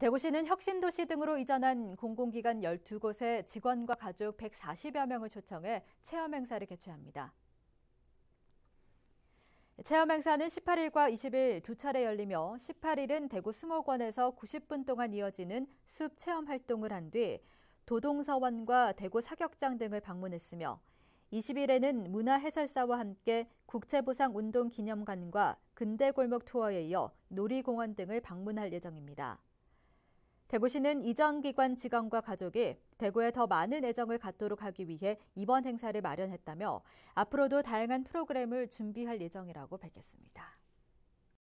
대구시는 혁신도시 등으로 이전한 공공기관 1 2곳에 직원과 가족 140여 명을 초청해 체험 행사를 개최합니다. 체험 행사는 18일과 20일 두 차례 열리며 18일은 대구 수목원에서 90분 동안 이어지는 숲 체험 활동을 한 뒤 도동서원과 대구 사격장 등을 방문했으며 20일에는 문화해설사와 함께 국채보상운동기념관과 근대골목 투어에 이어 놀이공원 등을 방문할 예정입니다. 대구시는 이전 기관 직원과 가족이 대구에 더 많은 애정을 갖도록 하기 위해 이번 행사를 마련했다며 앞으로도 다양한 프로그램을 준비할 예정이라고 밝혔습니다.